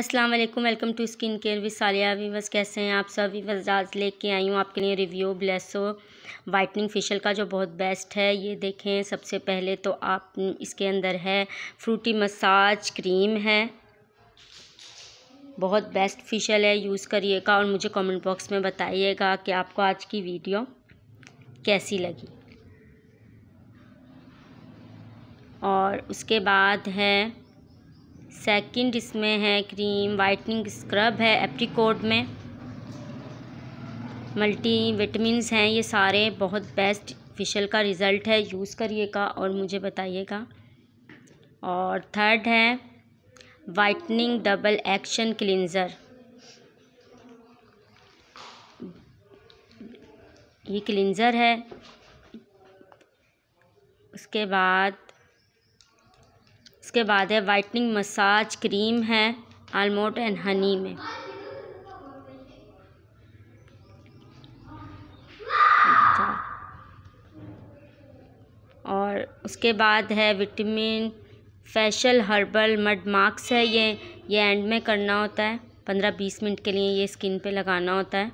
अस्सलाम वालेकुम welcome to skin care with Saliya viewers कैसे हैं आप सब वीवर्स आज लेके आई हूँ आपके लिए रिव्यू ब्लेसो वाइटनिंग फेशियल का जो बहुत बेस्ट है ये देखें सबसे पहले तो आप इसके अंदर है फ्रूटी मसाज क्रीम है बहुत बेस्ट फेशियल है यूज़ करिएगा और मुझे कमेंट बॉक्स में बताइएगा कि आपको आज की वीडियो कैसी लगी और उसके बाद है सेकंड इसमें है क्रीम वाइटनिंग स्क्रब है एप्रीकोड में मल्टी विटामिनस हैं ये सारे बहुत बेस्ट फेशियल का रिज़ल्ट है यूज़ करिएगा और मुझे बताइएगा और थर्ड है वाइटनिंग डबल एक्शन क्लिनज़र ये क्लिनज़र है उसके बाद उसके बाद है वाइटनिंग मसाज क्रीम है आलमोट एंड हनी में और उसके बाद है vitamin facial herbal mud masks है ये ये एंड में करना होता है पंद्रह बीस मिनट के लिए ये स्किन पे लगाना होता है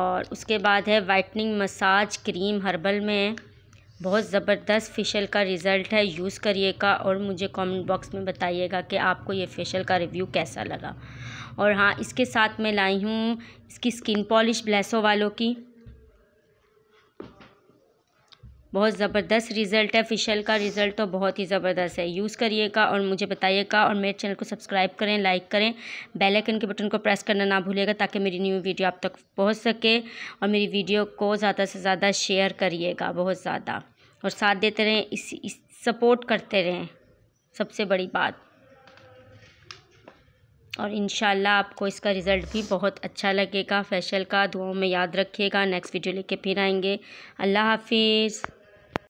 और उसके बाद है वाइटनिंग मसाज क्रीम हर्बल में है बहुत ज़बरदस्त फेशियल का रिज़ल्ट है यूज़ करिएगा और मुझे कमेंट बॉक्स में बताइएगा कि आपको ये फेशियल का रिव्यू कैसा लगा और हाँ इसके साथ मैं लाई हूँ इसकी स्किन पॉलिश ब्लेसो वालों की बहुत ज़बरदस्त रिज़ल्ट है फेशियल का रिज़ल्ट तो बहुत ही ज़बरदस्त है यूज़ करिएगा और मुझे बताइएगा और मेरे चैनल को सब्सक्राइब करें लाइक करें बेल आइकन के बटन को प्रेस करना ना भूलिएगा ताकि मेरी न्यू वीडियो आप तक पहुंच सके और मेरी वीडियो को ज़्यादा से ज़्यादा शेयर करिएगा बहुत ज़्यादा और साथ देते रहें इस, इस सपोर्ट करते रहें सबसे बड़ी बात और इन आपको इसका रिज़ल्ट भी बहुत अच्छा लगेगा फेशियल का दुआओं में याद रखिएगा नेक्स्ट वीडियो लेके फिर आएंगे अल्लाह हाफिज़